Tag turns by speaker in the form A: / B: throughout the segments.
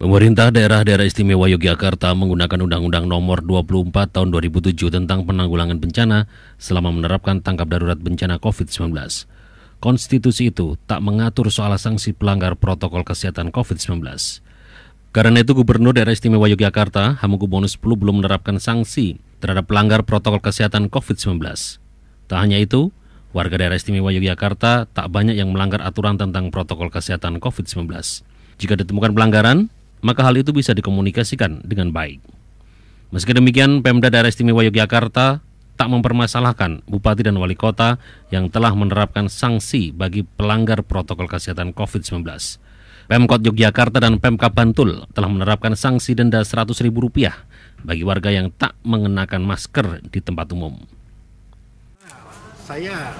A: Pemerintah daerah-daerah istimewa Yogyakarta menggunakan Undang-Undang Nomor 24 Tahun 2007 tentang penanggulangan bencana selama menerapkan tangkap darurat bencana COVID-19. Konstitusi itu tak mengatur soal sanksi pelanggar protokol kesehatan COVID-19. Karena itu Gubernur Daerah Istimewa Yogyakarta Hamengkubuwono X belum menerapkan sanksi terhadap pelanggar protokol kesehatan COVID-19. Tak hanya itu, warga Daerah Istimewa Yogyakarta tak banyak yang melanggar aturan tentang protokol kesehatan COVID-19. Jika ditemukan pelanggaran, maka hal itu bisa dikomunikasikan dengan baik. Meski demikian, Pemda Daerah Istimewa Yogyakarta tak mempermasalahkan bupati dan wali kota yang telah menerapkan sanksi bagi pelanggar protokol kesehatan COVID-19. Pemkot Yogyakarta dan Pemkab Bantul telah menerapkan sanksi denda Rp100.000 bagi warga yang tak mengenakan masker di tempat umum.
B: Saya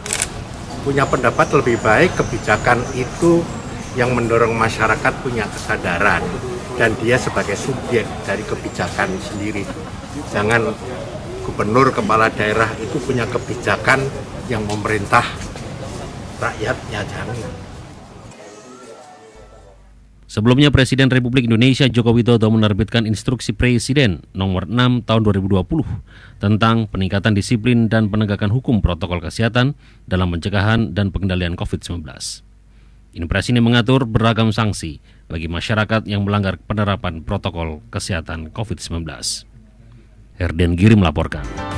B: punya pendapat lebih baik kebijakan itu yang mendorong masyarakat punya kesadaran dan dia sebagai subjek dari kebijakan sendiri. Jangan gubernur kepala daerah itu punya kebijakan yang memerintah rakyatnya jangan.
A: Sebelumnya Presiden Republik Indonesia Joko Widodo menerbitkan instruksi Presiden nomor 6 tahun 2020 tentang peningkatan disiplin dan penegakan hukum protokol kesehatan dalam pencegahan dan pengendalian COVID-19. Inpres ini mengatur beragam sanksi bagi masyarakat yang melanggar penerapan protokol kesehatan COVID-19. Herden Giri melaporkan.